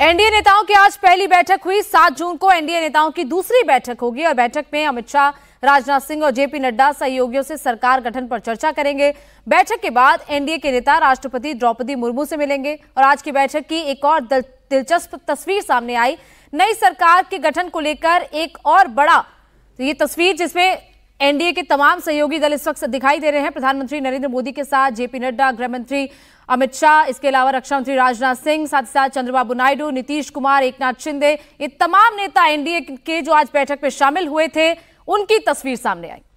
NDA नेताओं की आज पहली बैठक हुई सात जून को एनडीए नेताओं की दूसरी बैठक होगी और बैठक में अमित शाह राजनाथ सिंह और जेपी नड्डा सहयोगियों से सरकार गठन पर चर्चा करेंगे बैठक के बाद एनडीए के नेता राष्ट्रपति द्रौपदी मुर्मू से मिलेंगे और आज की बैठक की एक और दिलचस्प तस्वीर सामने आई नई सरकार के गठन को लेकर एक और बड़ा ये तस्वीर जिसमें एनडीए के तमाम सहयोगी दल इस वक्त दिखाई दे रहे हैं प्रधानमंत्री नरेंद्र मोदी के साथ जेपी नड्डा गृह मंत्री अमित शाह इसके अलावा रक्षा मंत्री राजनाथ सिंह साथ ही साथ चंद्रबाबू नायडू नीतीश कुमार एकनाथ शिंदे ये तमाम नेता एनडीए के जो आज बैठक में शामिल हुए थे उनकी तस्वीर सामने आई